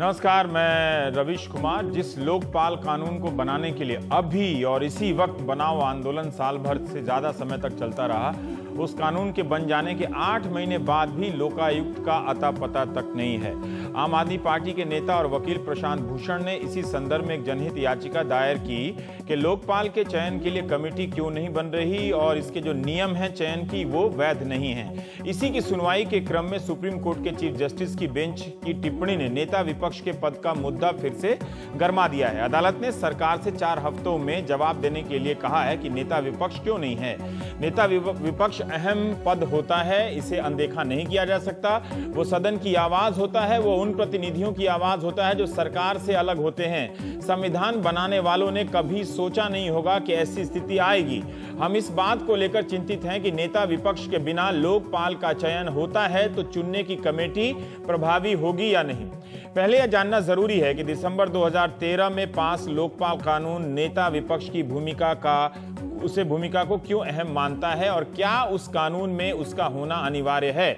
नमस्कार मैं रविश कुमार जिस लोकपाल कानून को बनाने के लिए अभी और इसी वक्त बनाओ आंदोलन साल भर से ज़्यादा समय तक चलता रहा उस कानून के बन जाने के आठ महीने बाद भी लोकायुक्त का अता पता तक नहीं है आम आदमी पार्टी के नेता और वकील प्रशांत भूषण ने इसी संदर्भ में एक जनहित याचिका दायर की कि लोकपाल के चयन के लिए कमेटी क्यों नहीं बन रही और इसके जो नियम हैं चयन की वो वैध नहीं है इसी की सुनवाई के क्रम में सुप्रीम कोर्ट के चीफ जस्टिस की बेंच की टिप्पणी ने नेता विपक्ष के पद का मुद्दा फिर से गर्मा दिया है अदालत ने सरकार से चार हफ्तों में जवाब देने के लिए कहा है कि नेता विपक्ष क्यों नहीं है नेता विपक्ष अहम पद होता है इसे अनदेखा नहीं किया जा सकता वो सदन की आवाज़ होता है वो उन प्रतिनिधियों की आवाज़ होता है जो सरकार से अलग होते हैं संविधान बनाने वालों ने कभी सोचा नहीं होगा कि ऐसी स्थिति आएगी हम इस बात को लेकर चिंतित हैं कि नेता विपक्ष के बिना लोकपाल का चयन होता है तो चुनने की कमेटी प्रभावी होगी या नहीं पहले यह जानना जरूरी है कि दिसंबर 2013 में पास लोकपाल कानून नेता विपक्ष की भूमिका का उसे भूमिका को क्यों अहम मानता है और क्या उस कानून में उसका होना अनिवार्य है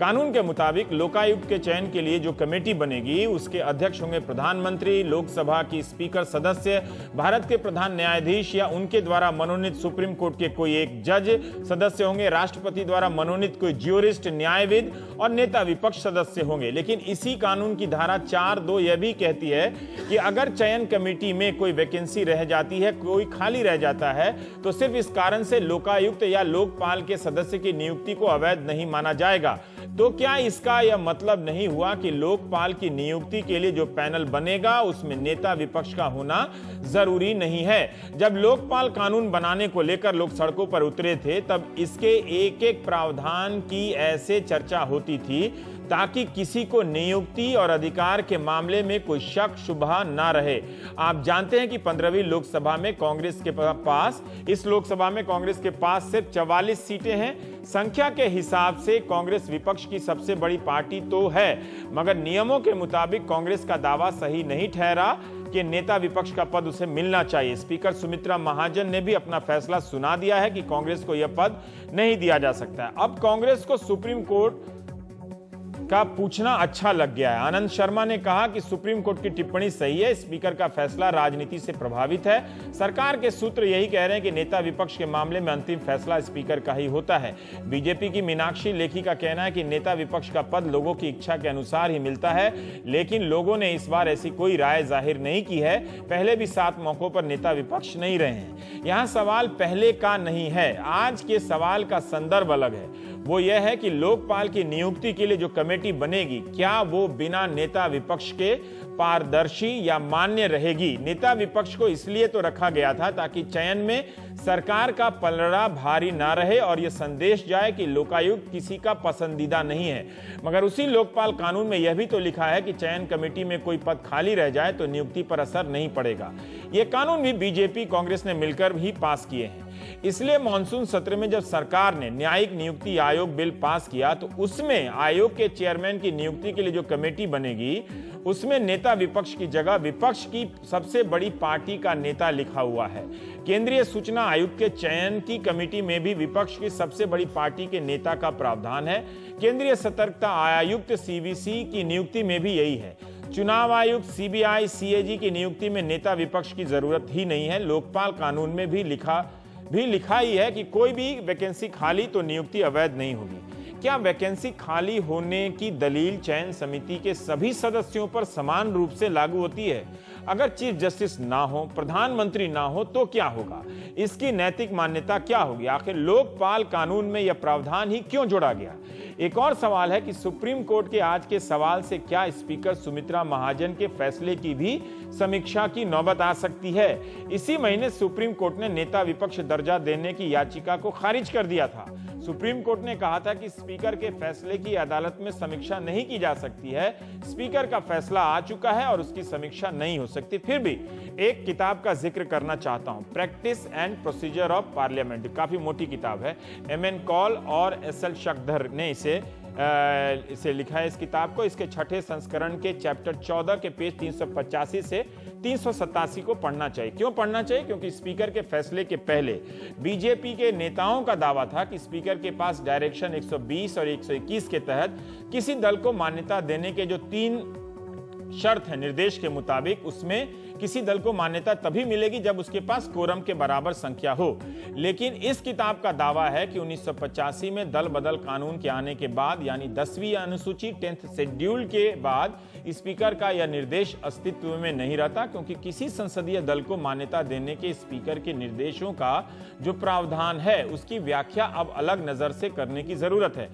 कानून के मुताबिक लोकायुक्त के चयन के लिए जो कमेटी बनेगी उसके अध्यक्ष होंगे प्रधानमंत्री लोकसभा की स्पीकर सदस्य भारत के प्रधान न्यायाधीश या उनके द्वारा मनोनीत सुप्रीम कोर्ट के कोई एक जज सदस्य होंगे राष्ट्रपति द्वारा मनोनीत कोई ज्योरिस्ट न्यायविद और नेता विपक्ष सदस्य होंगे लेकिन इसी कानून की धारा चार दो यह भी कहती है कि अगर चयन कमेटी में कोई वैकेंसी रह जाती है कोई खाली रह जाता है तो सिर्फ इस कारण से लोकायुक्त या लोकपाल के सदस्य की नियुक्ति को अवैध नहीं माना जाएगा तो क्या इसका यह मतलब नहीं हुआ कि लोकपाल की नियुक्ति के लिए जो पैनल बनेगा उसमें नेता विपक्ष का होना जरूरी नहीं है जब लोकपाल कानून बनाने को लेकर लोग सड़कों पर उतरे थे तब इसके एक एक प्रावधान की ऐसे चर्चा होती थी ताकि किसी को नियुक्ति और अधिकार के मामले में कोई शक शुभा ना रहे आप जानते हैं कि पंद्रहवीं लोकसभा में कांग्रेस के पास इस लोकसभा में कांग्रेस के पास सिर्फ चवालीस सीटें हैं संख्या के हिसाब से कांग्रेस विपक्ष की सबसे बड़ी पार्टी तो है मगर नियमों के मुताबिक कांग्रेस का दावा सही नहीं ठहरा कि नेता विपक्ष का पद उसे मिलना चाहिए स्पीकर सुमित्रा महाजन ने भी अपना फैसला सुना दिया है कि कांग्रेस को यह पद नहीं दिया जा सकता है अब कांग्रेस को सुप्रीम कोर्ट का पूछना अच्छा लग गया है आनंद शर्मा ने कहा कि सुप्रीम कोर्ट की टिप्पणी सही है स्पीकर का फैसला राजनीति से प्रभावित है सरकार के सूत्र यही कह रहे हैं कि नेता विपक्ष के मामले में अंतिम फैसला स्पीकर का ही होता है बीजेपी की मीनाक्षी लेखी का कहना है कि नेता विपक्ष का पद लोगों की इच्छा के अनुसार ही मिलता है लेकिन लोगों ने इस बार ऐसी कोई राय जाहिर नहीं की है पहले भी सात मौकों पर नेता विपक्ष नहीं रहे हैं यहाँ सवाल पहले का नहीं है आज के सवाल का संदर्भ अलग है वो यह है कि लोकपाल की नियुक्ति के लिए जो कमेटी बनेगी क्या वो बिना नेता विपक्ष के पारदर्शी या मान्य रहेगी नेता विपक्ष को इसलिए तो रखा गया था ताकि चयन में सरकार का पलड़ा भारी ना रहे और यह संदेश जाए कि लोकायुक्त किसी का पसंदीदा नहीं है मगर उसी लोकपाल कानून में यह भी तो लिखा है कि चयन कमेटी में कोई पद खाली रह जाए तो नियुक्ति पर असर नहीं पड़ेगा ये कानून भी बीजेपी कांग्रेस ने मिलकर भी पास किए हैं इसलिए मानसून सत्र में जब सरकार ने न्यायिक नियुक्ति आयोग बिल पास किया तो उसमें आयोग के चेयरमैन की नियुक्ति के लिए जो कमेटी बनेगी उसमें नेता विपक्ष की जगह विपक्ष की सबसे बड़ी पार्टी का नेता लिखा हुआ है केंद्रीय सूचना आयोग के चयन की कमेटी में भी विपक्ष की सबसे बड़ी पार्टी के नेता का प्रावधान है केंद्रीय सतर्कता आयुक्त सीबीसी की नियुक्ति में भी यही है चुनाव आयुक्त सीबीआई सीएजी की नियुक्ति में नेता विपक्ष की जरूरत ही नहीं है लोकपाल कानून में भी लिखा भी लिखा ही है कि कोई भी वैकेंसी खाली तो नियुक्ति अवैध नहीं होगी क्या वैकेंसी खाली होने की दलील चयन समिति के सभी सदस्यों पर समान रूप से लागू होती है अगर चीफ जस्टिस ना हो प्रधानमंत्री ना हो तो क्या होगा इसकी नैतिक मान्यता क्या होगी आखिर लोकपाल कानून में यह प्रावधान ही क्यों जोड़ा गया एक और सवाल है कि सुप्रीम कोर्ट के आज के सवाल से क्या स्पीकर सुमित्रा महाजन के फैसले की भी समीक्षा की नौबत आ सकती है इसी महीने सुप्रीम कोर्ट ने नेता विपक्ष दर्जा देने की याचिका को खारिज कर दिया था सुप्रीम कोर्ट ने कहा था कि स्पीकर के फैसले की अदालत में समीक्षा नहीं की जा सकती है स्पीकर का फैसला आ चुका है और उसकी समीक्षा नहीं हो सकती फिर भी एक किताब का जिक्र करना चाहता हूं practice and procedure of parliament काफी मोटी किताब है एम एन कॉल और एस एल शकधर ने इसे से लिखा है इस किताब को इसके छठे संस्करण के चैप्टर 14 के पेज तीन से तीन को पढ़ना चाहिए क्यों पढ़ना चाहिए क्योंकि स्पीकर के फैसले के पहले बीजेपी के नेताओं का दावा था कि स्पीकर के पास डायरेक्शन 120 और 121 के तहत किसी दल को मान्यता देने के जो तीन शर्त है निर्देश के मुताबिक उसमें किसी दल को मान्यता तभी मिलेगी जब उसके पास कोरम के बराबर संख्या हो लेकिन इस किताब का दावा है कि उन्नीस में दल बदल कानून के आने के बाद यानी दसवीं अनुसूची टेंथ शेड्यूल के बाद स्पीकर का यह निर्देश अस्तित्व में नहीं रहता क्योंकि किसी संसदीय दल को मान्यता देने के स्पीकर के निर्देशों का जो प्रावधान है उसकी व्याख्या अब अलग नजर से करने की जरूरत है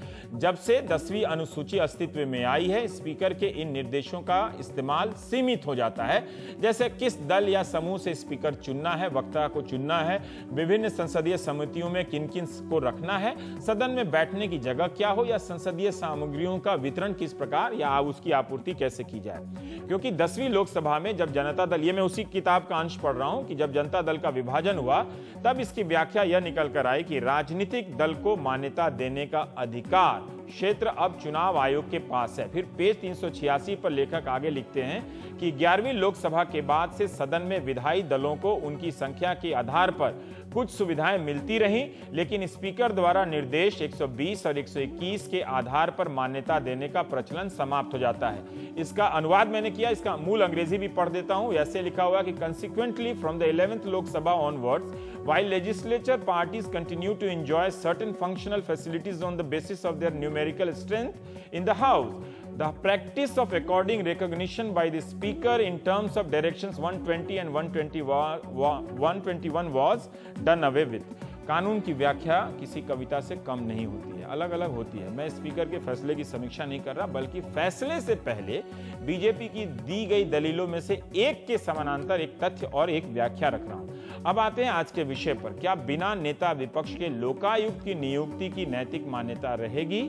जब से दसवीं अनुसूची अस्तित्व में आई है स्पीकर के इन निर्देशों का इस्तेमाल सीमित हो जाता है जैसे किस दल या समूह से स्पीकर चुनना है वक्ता को चुनना है विभिन्न संसदीय समितियों में किन किन को रखना है सदन में बैठने की जगह क्या हो या संसदीय सामग्रियों का वितरण किस प्रकार या उसकी आपूर्ति कैसे की जाए क्योंकि दसवीं लोकसभा में जब जनता दल ये मैं उसी किताब का अंश पढ़ रहा हूं कि जब जनता दल का विभाजन हुआ तब इसकी व्याख्या यह निकल कर आई कि राजनीतिक दल को मान्यता देने का अधिकार क्षेत्र अब चुनाव आयोग के पास है फिर पेज 386 पर लेखक आगे लिखते हैं कि ग्यारहवीं लोकसभा के बाद से सदन में विधायी दलों को उनकी संख्या के आधार पर कुछ सुविधाएं मिलती रहीं लेकिन स्पीकर द्वारा निर्देश 120 और 121 के आधार पर मान्यता देने का प्रचलन समाप्त हो जाता है इसका अनुवाद मैंने किया इसका मूल अंग्रेजी भी पढ़ देता हूं ऐसे लिखा हुआ कि consequently from the eleventh Lok Sabha onwards why legislature parties continue to enjoy certain functional facilities on the basis of their numerical strength in the house the practice of recording recognition by the speaker in terms of directions 120 and 121 was done away with कानून की व्याख्या किसी कविता से कम नहीं होती है अलग अलग होती है मैं स्पीकर के फैसले की समीक्षा नहीं कर रहा बल्कि फैसले से पहले बीजेपी की दी गई दलीलों में से एक के समानांतर एक तथ्य और एक व्याख्या रख रहा हूं अब आते हैं आज के विषय पर क्या बिना नेता विपक्ष के लोकायुक्त की नियुक्ति की नैतिक मान्यता रहेगी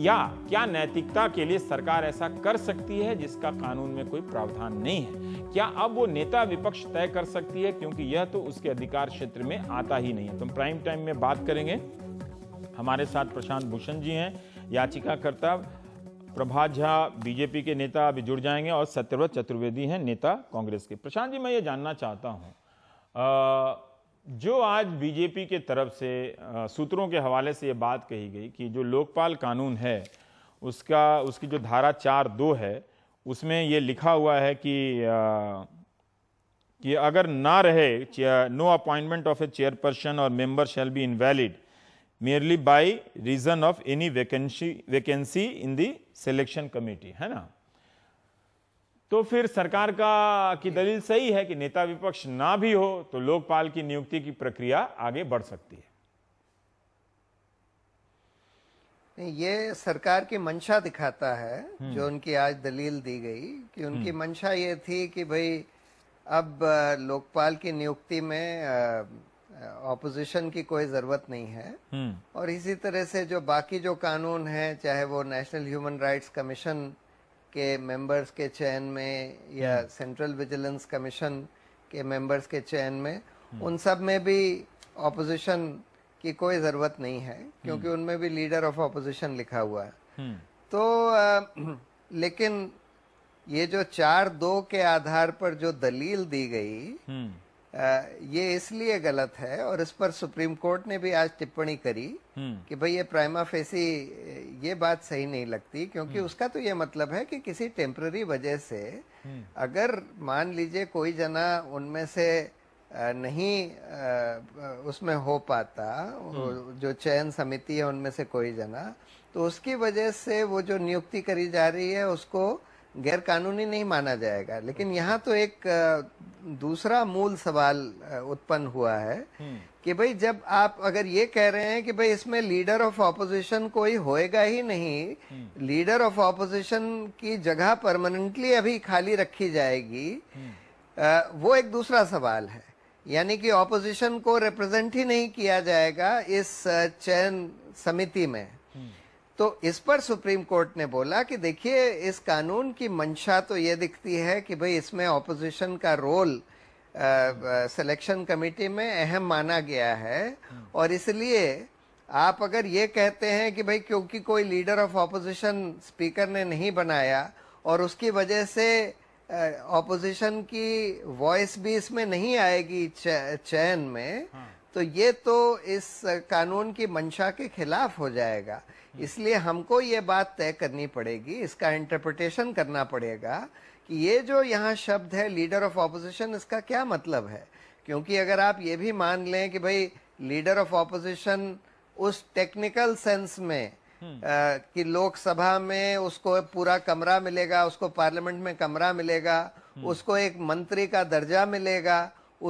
या क्या नैतिकता के लिए सरकार ऐसा कर सकती है जिसका कानून में कोई प्रावधान नहीं है क्या अब वो नेता विपक्ष तय कर सकती है क्योंकि यह तो उसके अधिकार क्षेत्र में आता ही नहीं है तो प्राइम टाइम में बात करेंगे हमारे साथ प्रशांत भूषण जी हैं याचिकाकर्ता प्रभात झा बीजेपी के नेता अभी जुड़ जाएंगे और सत्यव्रत चतुर्वेदी हैं नेता कांग्रेस के प्रशांत जी मैं ये जानना चाहता हूँ जो आज बीजेपी के तरफ से सूत्रों के हवाले से ये बात कही गई कि जो लोकपाल कानून है उसका उसकी जो धारा चार दो है उसमें ये लिखा हुआ है कि आ, कि अगर ना रहे no appointment of a chairperson और member shall be invalid merely by reason of any vacancy vacancy in the selection committee है ना तो फिर सरकार का की दलील सही है कि नेता विपक्ष ना भी हो तो लोकपाल की नियुक्ति की प्रक्रिया आगे बढ़ सकती है ये सरकार की मंशा दिखाता है हम्म। जो उनकी आज दलील दी गई कि उनकी हम्म। मंशा ये थी कि भाई अब लोकपाल की नियुक्ति में ऑपोजिशन की कोई जरूरत नहीं है हम्म। और इसी तरह से जो बाकी जो कानून है चाहे वो नेशनल ह्यूमन राइट्स कमीशन के मेंबर्स के चयन में या सेंट्रल विजिलेंस कमीशन के मेंबर्स के चयन में hmm. उन सब में भी ऑपोजिशन की कोई ज़रूरत नहीं है क्योंकि hmm. उनमें भी लीडर ऑफ ऑपोजिशन लिखा हुआ है hmm. तो आ, लेकिन ये जो चार दो के आधार पर जो दलील दी गई ये इसलिए गलत है और इस पर सुप्रीम कोर्ट ने भी आज टिप्पणी करी हम्म। कि भाई ये प्राइमा फेसी ये बात सही नहीं लगती क्योंकि हम्म। उसका तो ये मतलब है कि किसी टेम्पररी वजह से हम्म। अगर मान लीजिए कोई जना उनमें से नहीं उसमें हो पाता जो चयन समिति है उनमें से कोई जना तो उसकी वजह से वो जो नियुक्ति करी जा रही है उसको गैर कानूनी नहीं माना जाएगा लेकिन यहाँ तो एक दूसरा मूल सवाल उत्पन्न हुआ है हम्म। कि भाई जब आप अगर ये कह रहे हैं कि भाई इसमें लीडर ऑफ ऑपोजिशन कोई होएगा ही नहीं हम्म। लीडर ऑफ ऑपोजिशन की जगह परमानेंटली अभी खाली रखी जाएगी हम्म। वो एक दूसरा सवाल है यानी कि ऑपोजिशन को रिप्रेजेंट ही नहीं किया जाएगा इस चयन समिति में तो इस पर सुप्रीम कोर्ट ने बोला कि देखिए इस कानून की मंशा तो ये दिखती है कि भाई इसमें ऑपोजिशन का रोल सिलेक्शन कमेटी में अहम माना गया है हाँ। और इसलिए आप अगर ये कहते हैं कि भाई क्योंकि कोई लीडर ऑफ ऑपोजिशन स्पीकर ने नहीं बनाया और उसकी वजह से ऑपोजिशन की वॉइस भी इसमें नहीं आएगी चयन में हाँ। तो ये तो इस कानून की मंशा के खिलाफ हो जाएगा हम्म। इसलिए हमको ये बात तय करनी पड़ेगी इसका इंटरप्रिटेशन करना पड़ेगा कि ये जो यहाँ शब्द है लीडर ऑफ ऑपोजिशन इसका क्या मतलब है क्योंकि अगर आप ये भी मान लें कि भाई लीडर ऑफ ऑपोजिशन उस टेक्निकल सेंस में आ, हम्म। कि लोकसभा में उसको पूरा कमरा मिलेगा उसको पार्लियामेंट में कमरा मिलेगा हम्म। उसको एक मंत्री का दर्जा मिलेगा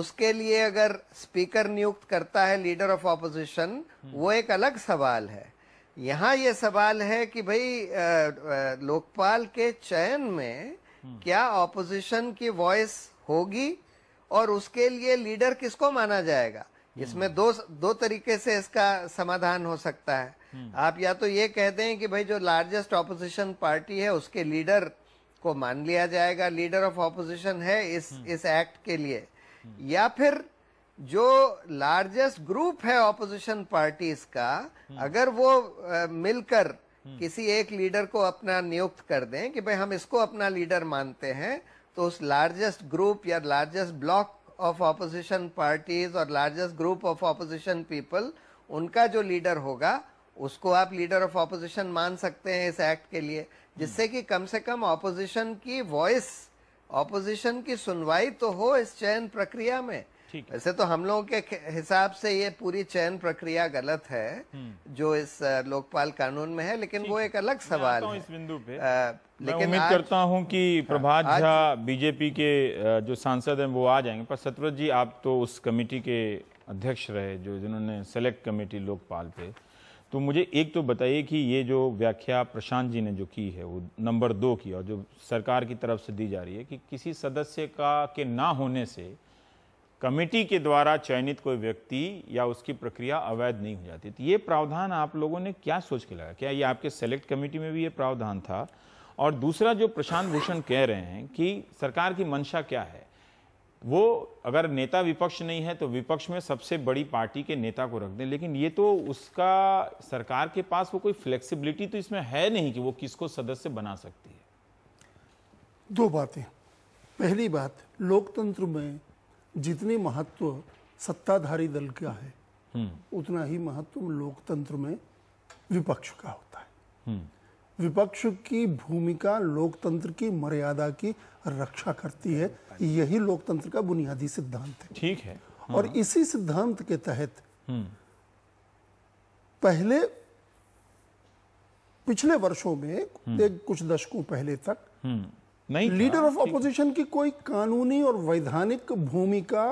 उसके लिए अगर स्पीकर नियुक्त करता है लीडर ऑफ ऑपोजिशन वो एक अलग सवाल है यहाँ ये सवाल है कि भाई लोकपाल के चयन में हम्म। क्या ऑपोजिशन की वॉइस होगी और उसके लिए लीडर किसको माना जाएगा इसमें हम्म। दो दो तरीके से इसका समाधान हो सकता है हम्म। आप या तो ये कहते हैं कि भाई जो लार्जेस्ट ऑपोजिशन पार्टी है उसके लीडर को मान लिया जाएगा लीडर ऑफ ऑपोजिशन है इस इस एक्ट के लिए या फिर जो लार्जेस्ट ग्रुप है ऑपोजिशन पार्टीज का हम्म। अगर वो आ, मिलकर हम्म। किसी एक लीडर को अपना नियुक्त कर दें कि भाई हम इसको अपना लीडर मानते हैं तो उस लार्जेस्ट ग्रुप या largest block of opposition parties और largest group of opposition people उनका जो लीडर होगा उसको आप लीडर ऑफ ऑपोजिशन मान सकते हैं इस एक्ट के लिए हम्म। जिससे कि कम से कम ऑपोजिशन की वॉइस ऑपोजिशन की सुनवाई तो हो इस चयन प्रक्रिया में वैसे तो हम लोगों के हिसाब से ये पूरी चयन प्रक्रिया गलत है हम्म। जो इस लोकपाल कानून में है लेकिन वो एक अलग सवाल है इस बिंदु पे आ, लेकिन उम्मीद करता हूँ कि हाँ, प्रभात झा बीजेपी के जो सांसद हैं वो आ जाएंगे पर सतव्रत जी आप तो उस कमेटी के अध्यक्ष रहे जो जिन्होंने सेलेक्ट कमेटी लोकपाल पे तो मुझे एक तो बताइए कि ये जो व्याख्या प्रशांत जी ने जो की है वो नंबर दो की और जो सरकार की तरफ से दी जा रही है कि किसी सदस्य का के ना होने से कमेटी के द्वारा चयनित कोई व्यक्ति या उसकी प्रक्रिया अवैध नहीं हो जाती तो ये प्रावधान आप लोगों ने क्या सोच के लगा क्या ये आपके सेलेक्ट कमेटी में भी ये प्रावधान था और दूसरा जो प्रशांत भूषण कह रहे हैं कि सरकार की मंशा क्या है वो अगर नेता विपक्ष नहीं है तो विपक्ष में सबसे बड़ी पार्टी के नेता को रख दें लेकिन ये तो उसका सरकार के पास वो कोई फ्लेक्सिबिलिटी तो इसमें है नहीं कि वो किसको सदस्य बना सकती है दो बातें पहली बात लोकतंत्र में जितनी महत्व सत्ताधारी दल का है हम्म। उतना ही महत्व लोकतंत्र में विपक्ष का होता है हम्म। विपक्ष की भूमिका लोकतंत्र की मर्यादा की रक्षा करती है यही लोकतंत्र का बुनियादी सिद्धांत है ठीक है और हाँ। इसी सिद्धांत के तहत हम्म। पहले पिछले वर्षों में कुछ दशकों पहले तक नहीं लीडर ऑफ ऑपोजिशन की कोई कानूनी और वैधानिक भूमिका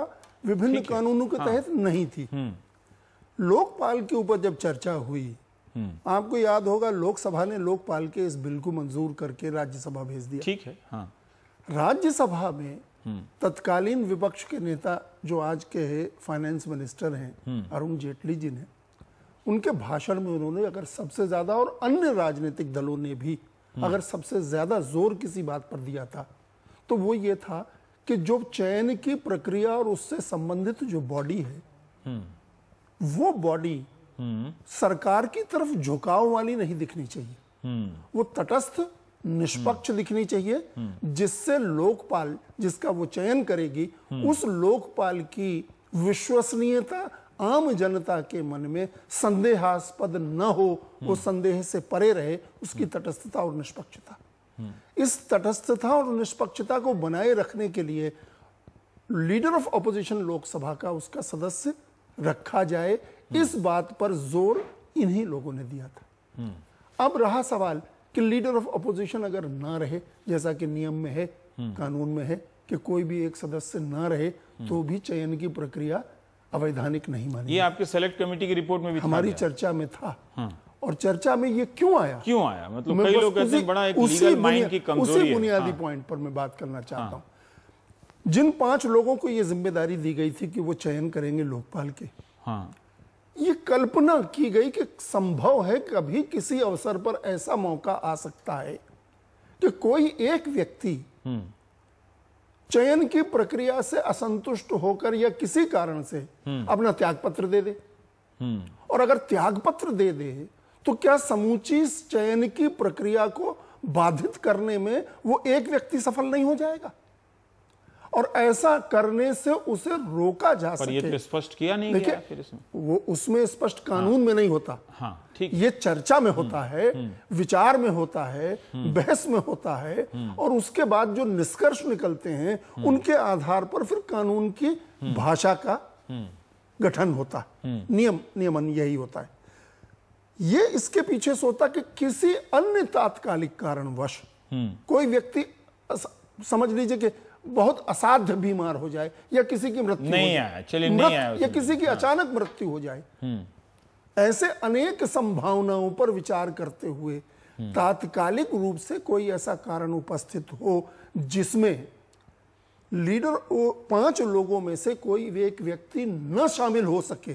विभिन्न कानूनों के हाँ। तहत नहीं थी हम्म। लोकपाल के ऊपर जब चर्चा हुई हम्म। आपको याद होगा लोकसभा ने लोकपाल के इस बिल को मंजूर करके राज्यसभा भेज दिया ठीक है हाँ। राज्यसभा में हम्म। तत्कालीन विपक्ष के नेता जो आज के फाइनेंस मिनिस्टर हैं अरुण जेटली जी ने उनके भाषण में उन्होंने अगर सबसे ज्यादा और अन्य राजनीतिक दलों ने भी हम्म। अगर सबसे ज्यादा जोर किसी बात पर दिया था तो वो ये था कि जो चयन की प्रक्रिया और उससे संबंधित जो बॉडी है हम्म। वो बॉडी हम्म। सरकार की तरफ झुकाव वाली नहीं दिखनी चाहिए वो तटस्थ निष्पक्ष दिखनी चाहिए जिससे लोकपाल जिसका वो चयन करेगी उस लोकपाल की विश्वसनीयता आम जनता के मन में संदेहास्पद न हो वो हम्म। संदेह से परे रहे उसकी हम्म। तटस्थता और निष्पक्षता हम्म। इस तटस्थता और निष्पक्षता को बनाए रखने के लिए लीडर ऑफ अपोजिशन लोकसभा का उसका सदस्य रखा जाए इस बात पर जोर इन्हीं लोगों ने दिया था अब रहा सवाल कि लीडर ऑफ अपोजिशन अगर ना रहे जैसा कि नियम में है कानून में है कि कोई भी एक सदस्य ना रहे तो भी चयन की प्रक्रिया अवैधानिक नहीं मानी ये आपके सेलेक्ट कमेटी की रिपोर्ट में भी हमारी था चर्चा में था हाँ। और चर्चा में ये क्यों आया क्यों आया मतलब कई लोग कहते हैं बड़ा एक लीगल माइंड की कमजोरी उसी बुनियादी पॉइंट हाँ। पर मैं बात करना चाहता हाँ। हूँ जिन पांच लोगों को ये जिम्मेदारी दी गई थी कि वो चयन करेंगे लोकपाल के हाँ। ये कल्पना की गई कि संभव है कभी किसी अवसर पर ऐसा मौका आ सकता है कि कोई एक व्यक्ति हम्म। चयन की प्रक्रिया से असंतुष्ट होकर या किसी कारण से हम्म। अपना त्याग पत्र दे दे हम्म। और अगर त्याग पत्र दे दे तो क्या समूची चयन की प्रक्रिया को बाधित करने में वो एक व्यक्ति सफल नहीं हो जाएगा और ऐसा करने से उसे रोका जा पर सके ये तो स्पष्ट किया नहीं देखिए वो उसमें स्पष्ट कानून हाँ, में नहीं होता हाँ, ये चर्चा में होता हम्म, है हम्म। विचार में होता है हम्म। बहस में होता है और उसके बाद जो निष्कर्ष निकलते हैं उनके आधार पर फिर कानून की भाषा का गठन होता है नियम नियमन यही होता है ये इसके पीछे सोता कि किसी अन्य तात्कालिक कारणवश कोई व्यक्ति समझ लीजिए कि बहुत असाध्य बीमार हो जाए या किसी की मृत्यु नहीं आया चलिए नहीं आया या किसी की हाँ। अचानक मृत्यु हो जाए हम्म। ऐसे अनेक संभावनाओं पर विचार करते हुए हम्म। तात्कालिक रूप से कोई ऐसा कारण उपस्थित हो जिसमें लीडर पांच लोगों में से कोई एक व्यक्ति न शामिल हो सके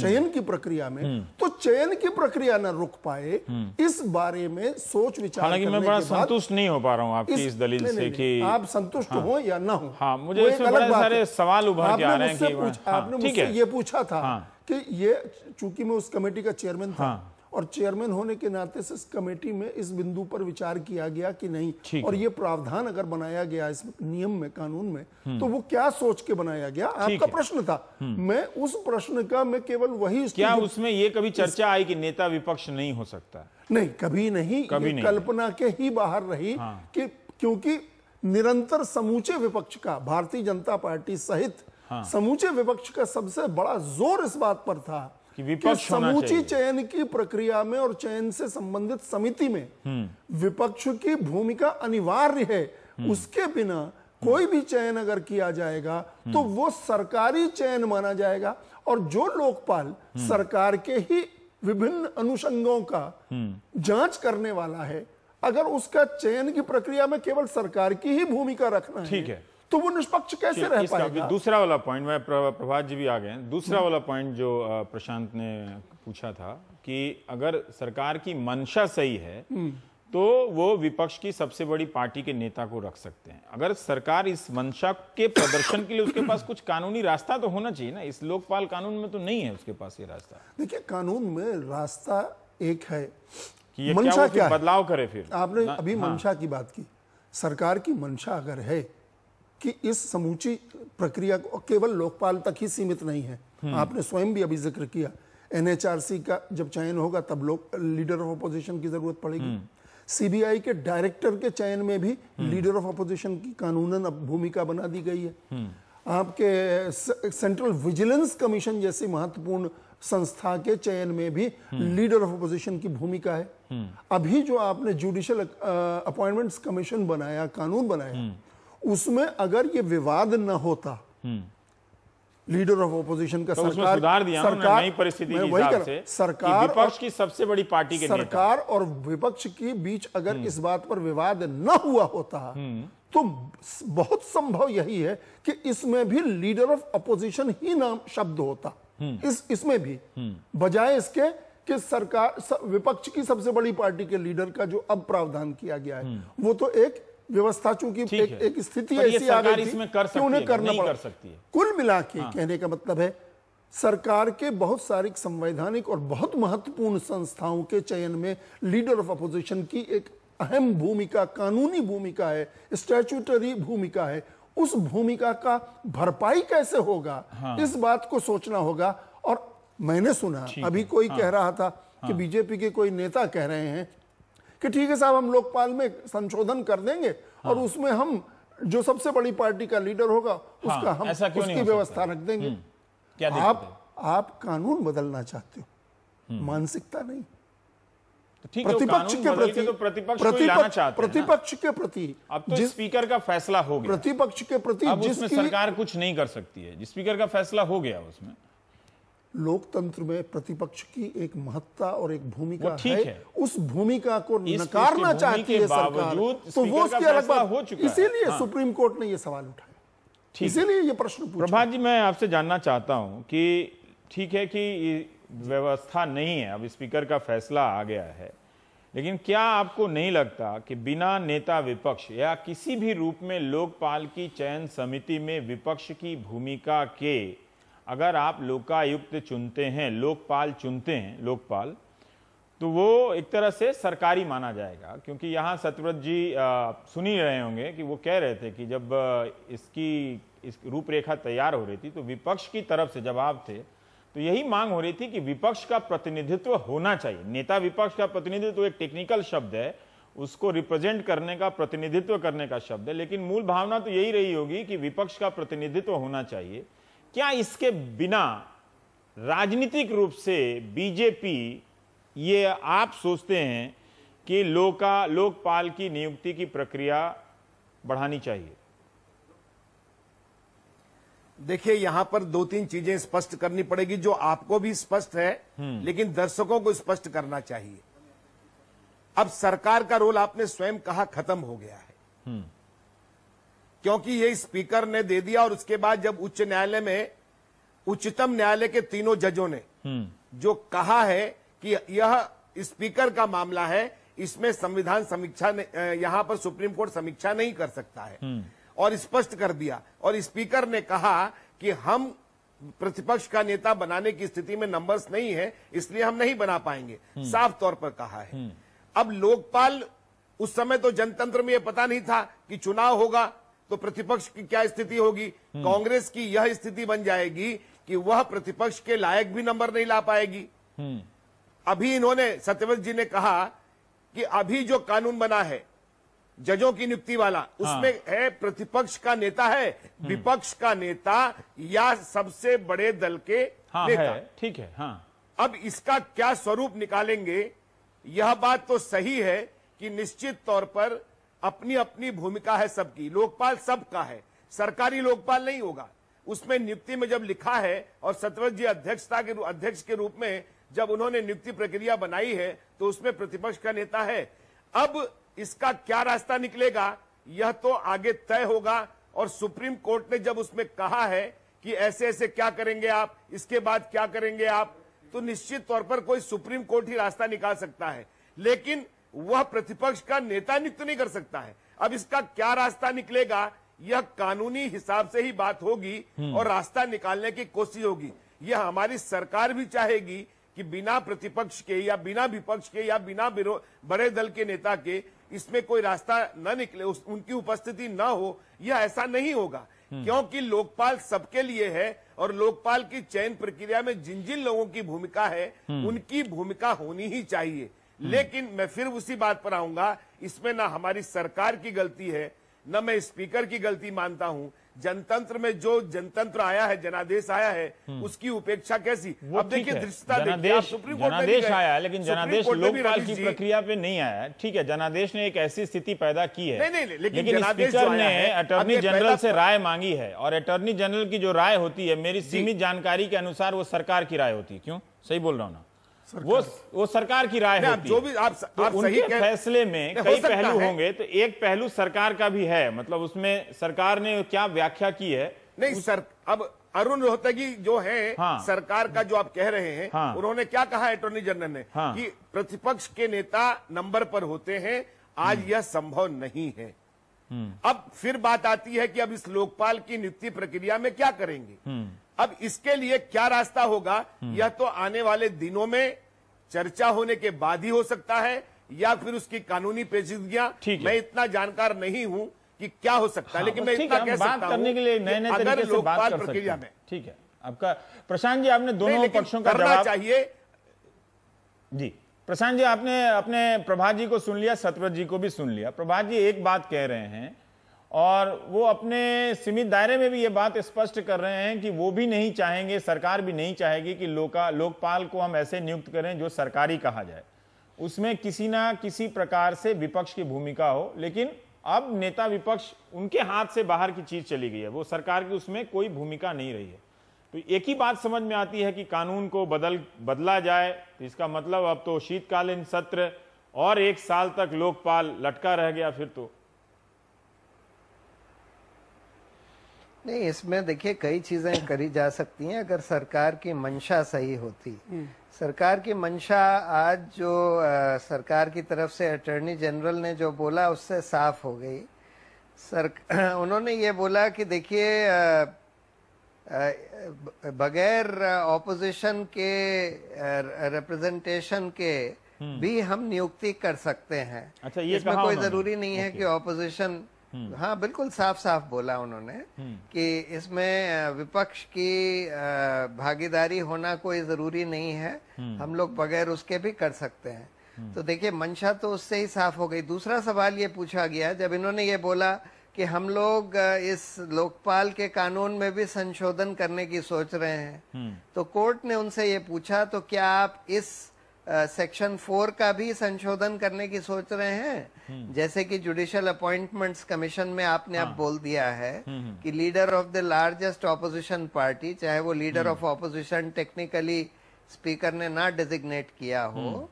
चयन की प्रक्रिया में हम्म। तो चयन की प्रक्रिया न रुक पाए हम्म। इस बारे में सोच विचार करने मैं बड़ा संतुष्ट नहीं हो पा रहा हूँ आपकी इस, इस दलील से कि आप संतुष्ट हाँ, हो या ना हो हाँ, मुझे बड़े सारे सवाल उभर के आ रहे हैं कि हाँ, आपने मुझसे ये पूछा था हाँ। कि ये चूंकि मैं उस कमेटी का चेयरमैन था हाँ। और चेयरमैन होने के नाते से इस कमेटी में इस बिंदु पर विचार किया गया कि नहीं और ये प्रावधान अगर बनाया गया इस नियम में कानून में हम्म। तो वो क्या सोच के बनाया गया आपका प्रश्न था हम्म। मैं उस प्रश्न का मैं केवल वही क्या उसमें ये कभी चर्चा आई कि नेता विपक्ष नहीं हो सकता नहीं कभी नहीं कभी नहीं कल्पना के ही बाहर रही हाँ। कि क्योंकि निरंतर समूचे विपक्ष का भारतीय जनता पार्टी सहित हाँ। समूचे विपक्ष का सबसे बड़ा जोर इस बात पर था कि विपक्ष कि समूची चयन की प्रक्रिया में और चयन से संबंधित समिति में हम्म। विपक्ष की भूमिका अनिवार्य है हम्म। उसके बिना कोई भी चयन अगर किया जाएगा तो हम्म। वो सरकारी चयन माना जाएगा और जो लोकपाल सरकार के ही विभिन्न अनुषंगों का जांच करने वाला है अगर उसका चयन की प्रक्रिया में केवल सरकार की ही भूमिका रखना ठीक है तो वो निष्पक्ष कैसे रह पाएगा दूसरा वाला पॉइंट मैं प्रभात जी भी आ गए दूसरा वाला पॉइंट जो प्रशांत ने पूछा था कि अगर सरकार की मंशा सही है हम्म। तो वो विपक्ष की सबसे बड़ी पार्टी के नेता को रख सकते हैं अगर सरकार इस मंशा के प्रदर्शन के लिए उसके पास कुछ कानूनी रास्ता तो होना चाहिए ना इस लोकपाल कानून में तो नहीं है उसके पास ये रास्ता देखिए कानून में रास्ता एक है कि ये मंशा क्या, क्या बदलाव करे फिर आपने अभी हाँ। मंशा की बात की सरकार की मंशा अगर है कि इस समूची प्रक्रिया को केवल लोकपाल तक ही सीमित नहीं है हम्म। आपने स्वयं भी अभी जिक्र किया एनएचआरसी का जब चयन होगा तब लोग लीडर ऑफ अपोजिशन की जरूरत पड़ेगी हम्म। सीबीआई के डायरेक्टर के चयन में भी हम्म। लीडर ऑफ अपोजिशन की कानूनन भूमिका बना दी गई है आपके सेंट्रल विजिलेंस कमीशन जैसी महत्वपूर्ण संस्था के चयन में भी लीडर ऑफ अपोजिशन की भूमिका है अभी जो आपने जुडिशियल अपॉइंटमेंट्स कमीशन बनाया कानून बनाया उसमें अगर ये विवाद न होता लीडर ऑफ ऑपोजिशन का तो सरकार सुधार दिया सरकार नई परिस्थिति के हिसाब से सरकार विपक्ष की सबसे बड़ी पार्टी के सरकार और विपक्ष के बीच अगर हम्म। इस बात पर विवाद न हुआ होता हम्म। तो बहुत संभव यही है कि इसमें भी लीडर ऑफ अपोजिशन ही नाम शब्द होता हम्म। इस इसमें भी बजाय इसके कि सरकार विपक्ष की सबसे बड़ी पार्टी के लीडर का जो अब प्रावधान किया गया है वो तो एक व्यवस्था चूंकि एक, एक स्थिति ऐसी आ गई थी कर कि उन्हें करना पड़ कर सकती है कुल मिला के हाँ। कहने का मतलब है सरकार के बहुत सारे संवैधानिक और बहुत महत्वपूर्ण संस्थाओं के चयन में लीडर ऑफ अपोजिशन की एक अहम भूमिका कानूनी भूमिका है स्टैचुटरी भूमिका है उस भूमिका का भरपाई कैसे होगा हाँ। इस बात को सोचना होगा और मैंने सुना अभी कोई हाँ। कह रहा था कि हाँ। बीजेपी के कोई नेता कह रहे हैं कि ठीक है साहब हम लोकपाल में संशोधन कर देंगे हाँ। और उसमें हम जो सबसे बड़ी पार्टी का लीडर होगा हाँ, उसका हम उसकी व्यवस्था रख देंगे हम्म, क्या आप आप कानून बदलना चाहते हो हम्म। मानसिकता नहीं तो प्रतिपक्ष के प्रति तो प्रतिपक्ष प्रतिपक्ष, प्रतिपक्ष के प्रति अब तो स्पीकर का फैसला हो गया प्रतिपक्ष के प्रति जिसमें सरकार कुछ नहीं कर सकती है स्पीकर का फैसला हो गया उसमें लोकतंत्र में प्रतिपक्ष की एक महत्ता और एक भूमिका है, है उस भूमिका को नकारना चाहती है सरकार तो वो उसके अलग बात हो चुका इसीलिए हाँ। सुप्रीम कोर्ट ने ये सवाल उठाया इसीलिए ये प्रश्न प्रभात जी मैं आपसे जानना चाहता हूं कि ठीक है कि व्यवस्था नहीं है अब स्पीकर का फैसला आ गया है लेकिन क्या आपको नहीं लगता कि बिना नेता विपक्ष या किसी भी रूप में लोकपाल की चयन समिति में विपक्ष की भूमिका के अगर आप लोकायुक्त चुनते हैं लोकपाल चुनते हैं लोकपाल तो वो एक तरह से सरकारी माना जाएगा क्योंकि यहाँ सत्यव्रत जी सुन ही रहे होंगे कि वो कह रहे थे कि जब इसकी इस रूपरेखा तैयार हो रही थी तो विपक्ष की तरफ से जब आप थे तो यही मांग हो रही थी कि विपक्ष का प्रतिनिधित्व होना चाहिए नेता विपक्ष का प्रतिनिधित्व एक टेक्निकल शब्द है उसको रिप्रेजेंट करने का प्रतिनिधित्व करने का शब्द है लेकिन मूल भावना तो यही रही होगी कि विपक्ष का प्रतिनिधित्व होना चाहिए क्या इसके बिना राजनीतिक रूप से बीजेपी ये आप सोचते हैं कि लोका लोकपाल की नियुक्ति की प्रक्रिया बढ़ानी चाहिए देखिए यहां पर दो तीन चीजें स्पष्ट करनी पड़ेगी जो आपको भी स्पष्ट है हम्म। लेकिन दर्शकों को स्पष्ट करना चाहिए अब सरकार का रोल आपने स्वयं कहा खत्म हो गया है हम्म। क्योंकि ये स्पीकर ने दे दिया और उसके बाद जब उच्च न्यायालय में उच्चतम न्यायालय के तीनों जजों ने हम्म। जो कहा है कि यह स्पीकर का मामला है इसमें संविधान समीक्षा यहां पर सुप्रीम कोर्ट समीक्षा नहीं कर सकता है हम्म। और स्पष्ट कर दिया और स्पीकर ने कहा कि हम प्रतिपक्ष का नेता बनाने की स्थिति में नंबर्स नहीं है इसलिए हम नहीं बना पाएंगे हम्म। साफ तौर पर कहा है अब लोकपाल उस समय तो जनतंत्र में यह पता नहीं था कि चुनाव होगा तो प्रतिपक्ष की क्या स्थिति होगी हम्म। कांग्रेस की यह स्थिति बन जाएगी कि वह प्रतिपक्ष के लायक भी नंबर नहीं ला पाएगी हम्म। अभी इन्होंने सत्यवत जी ने कहा कि अभी जो कानून बना है जजों की नियुक्ति वाला हाँ। उसमें है प्रतिपक्ष का नेता है हम्म। विपक्ष का नेता या सबसे बड़े दल के हाँ, नेता ठीक है, है हाँ। अब इसका क्या स्वरूप निकालेंगे यह बात तो सही है कि निश्चित तौर पर अपनी अपनी भूमिका है सबकी लोकपाल सबका है सरकारी लोकपाल नहीं होगा उसमें नियुक्ति में जब लिखा है और सतवत जी अध्यक्षता के अध्यक्ष के रूप में जब उन्होंने नियुक्ति प्रक्रिया बनाई है तो उसमें प्रतिपक्ष का नेता है अब इसका क्या रास्ता निकलेगा यह तो आगे तय होगा और सुप्रीम कोर्ट ने जब उसमें कहा है कि ऐसे ऐसे क्या करेंगे आप इसके बाद क्या करेंगे आप तो निश्चित तौर पर कोई सुप्रीम कोर्ट ही रास्ता निकाल सकता है लेकिन वह प्रतिपक्ष का नेता नियुक्त नहीं कर सकता है अब इसका क्या रास्ता निकलेगा यह कानूनी हिसाब से ही बात होगी हम्म। और रास्ता निकालने की कोशिश होगी यह हमारी सरकार भी चाहेगी कि बिना प्रतिपक्ष के या बिना विपक्ष के या बिना बड़े दल के नेता के इसमें कोई रास्ता न निकले उस, उनकी उपस्थिति न हो यह ऐसा नहीं होगा हम्म। क्योंकि लोकपाल सबके लिए है और लोकपाल की चयन प्रक्रिया में जिन जिन लोगों की भूमिका है हम्म। उनकी भूमिका होनी ही चाहिए हम्म। लेकिन मैं फिर उसी बात पर आऊंगा इसमें ना हमारी सरकार की गलती है न मैं स्पीकर की गलती मानता हूं जनतंत्र में जो जनतंत्र आया है जनादेश आया है हम्म। उसकी उपेक्षा कैसी अब देखिए दृष्टता जनादेश सुप्रीम कोर्ट जनादेश आया लेकिन जनादेश लोकपाल की प्रक्रिया पे नहीं आया ठीक है जनादेश ने एक ऐसी स्थिति पैदा की है नहीं, नहीं, नहीं, लेकिन, लेकिन स्पीकर ने अटॉर्नी जनरल से राय मांगी है और अटॉर्नी जनरल की जो राय होती है मेरी सीमित जानकारी के अनुसार वो सरकार की राय होती है क्यों सही बोल रहा हूँ ना वो वो सरकार की राय है जो भी आप, तो आप उनके सही फैसले में कई हो पहलू होंगे तो एक पहलू सरकार का भी है मतलब उसमें सरकार ने क्या व्याख्या की है नहीं उस... सर अब अरुण रोहतगी जो है हाँ, सरकार का जो आप कह रहे हैं हाँ, उन्होंने क्या कहा अटोर्नी जनरल ने हाँ, कि प्रतिपक्ष के नेता नंबर पर होते हैं आज हम्म। यह संभव नहीं है हम्म। अब फिर बात आती है कि अब इस लोकपाल की नियुक्ति प्रक्रिया में क्या करेंगे हम्म। अब इसके लिए क्या रास्ता होगा हम्म। यह तो आने वाले दिनों में चर्चा होने के बाद ही हो सकता है या फिर उसकी कानूनी पेचीदगियां मैं इतना जानकार नहीं हूं कि क्या हो सकता है हाँ, लेकिन मैं इतना बात सकता करने के लिए नए नए बात कर सकते हैं ठीक है आपका प्रशांत जी आपने दोनों पक्षों का जवाब चाहिए जी प्रशांत जी आपने अपने प्रभा जी को सुन लिया सतपत जी को भी सुन लिया प्रभात जी एक बात कह रहे हैं और वो अपने सीमित दायरे में भी ये बात स्पष्ट कर रहे हैं कि वो भी नहीं चाहेंगे सरकार भी नहीं चाहेगी कि लोका लोकपाल को हम ऐसे नियुक्त करें जो सरकारी कहा जाए उसमें किसी ना किसी प्रकार से विपक्ष की भूमिका हो लेकिन अब नेता विपक्ष उनके हाथ से बाहर की चीज चली गई है वो सरकार की उसमें कोई भूमिका नहीं रही है तो एक ही बात समझ में आती है कि कानून को बदल बदला जाए तो इसका मतलब अब तो शीतकालीन सत्र और एक साल तक लोकपाल लटका रह गया फिर तो नहीं इसमें देखिए कई चीजें करी जा सकती हैं अगर सरकार की मंशा सही होती हम्म। सरकार की मंशा आज जो आ, सरकार की तरफ से अटॉर्नी जनरल ने जो बोला उससे साफ हो गई सर उन्होंने ये बोला कि देखिए बगैर ऑपोजिशन के रिप्रेजेंटेशन के हम्म। भी हम नियुक्ति कर सकते हैं अच्छा, ये इसमें कोई जरूरी नहीं है कि ऑपोजिशन हम्म। हाँ बिल्कुल साफ साफ बोला उन्होंने हम्म। कि इसमें विपक्ष की भागीदारी होना कोई जरूरी नहीं है हम्म। हम लोग बगैर उसके भी कर सकते हैं तो देखिए मंशा तो उससे ही साफ हो गई दूसरा सवाल ये पूछा गया जब इन्होंने ये बोला कि हम लोग इस लोकपाल के कानून में भी संशोधन करने की सोच रहे हैं तो कोर्ट ने उनसे ये पूछा तो क्या आप इस सेक्शन फोर का भी संशोधन करने की सोच रहे हैं हम्म। जैसे कि जुडिशियल अपॉइंटमेंट्स कमीशन में आपने हाँ। अब बोल दिया है हम्म, हम्म। कि leader of the largest opposition party चाहे वो leader of opposition technically speaker ने ना डिजिग्नेट किया हो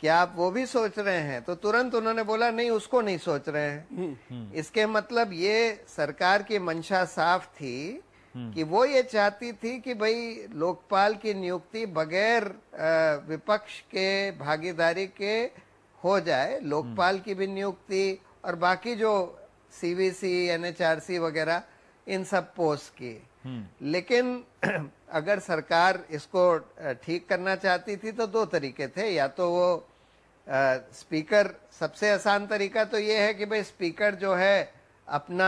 क्या आप वो भी सोच रहे हैं तो तुरंत उन्होंने बोला नहीं उसको नहीं सोच रहे हैं इसके मतलब ये सरकार की मंशा साफ थी हम्म। कि वो ये चाहती थी कि भाई लोकपाल की नियुक्ति बगैर विपक्ष के भागीदारी के हो जाए लोकपाल हम्म। की भी नियुक्ति और बाकी जो सीवीसी एनएचआरसी वगैरह इन सब पोस्ट की हम्म। लेकिन अगर सरकार इसको ठीक करना चाहती थी तो दो तरीके थे या तो वो आ, स्पीकर सबसे आसान तरीका तो ये है कि भाई स्पीकर जो है अपना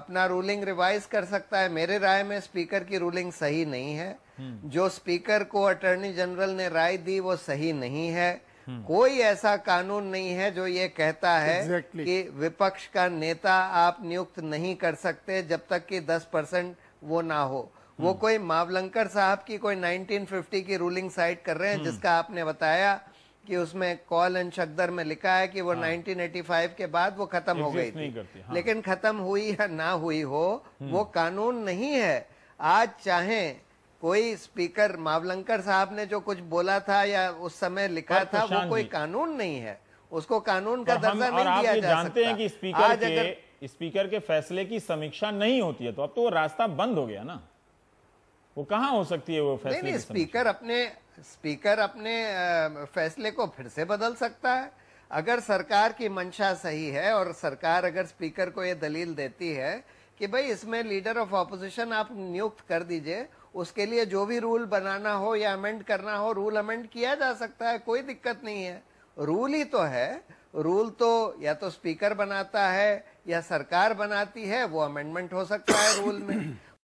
अपना रूलिंग रिवाइज कर सकता है मेरे राय में स्पीकर की रूलिंग सही नहीं है हम्म। जो स्पीकर को अटॉर्नी जनरल ने राय दी वो सही नहीं है हम्म। कोई ऐसा कानून नहीं है जो ये कहता है exactly. कि विपक्ष का नेता आप नियुक्त नहीं कर सकते जब तक कि 10 परसेंट वो ना हो वो हम्म। कोई मावलंकर साहब की कोई 1950 की रूलिंग साइट कर रहे हैं जिसका आपने बताया कि उसमें कॉल एंड शकदर में लिखा है कि वो हाँ। 1985 के बाद वो खत्म हो गई थी हाँ। लेकिन खत्म हुई या ना हुई हो हम्म। वो कानून नहीं है आज चाहे कोई स्पीकर मावलंकर साहब ने जो कुछ बोला था या उस समय लिखा था वो कोई कानून नहीं है उसको कानून का दर्जा नहीं दिया जा जानते हैं कि स्पीकर आज के, अगर स्पीकर के फैसले की समीक्षा नहीं होती है तो अब तो वो रास्ता बंद हो गया ना वो कहा हो सकती है वो फैसले नहीं, नहीं स्पीकर अपने स्पीकर अपने फैसले को फिर से बदल सकता है अगर सरकार की मंशा सही है और सरकार अगर स्पीकर को ये दलील देती है कि भाई इसमें लीडर ऑफ ऑपोजिशन आप नियुक्त कर दीजिए उसके लिए जो भी रूल बनाना हो या अमेंड करना हो रूल अमेंड किया जा सकता है कोई दिक्कत नहीं है रूल ही तो है रूल तो या तो स्पीकर बनाता है या सरकार बनाती है वो अमेंडमेंट हो सकता है रूल में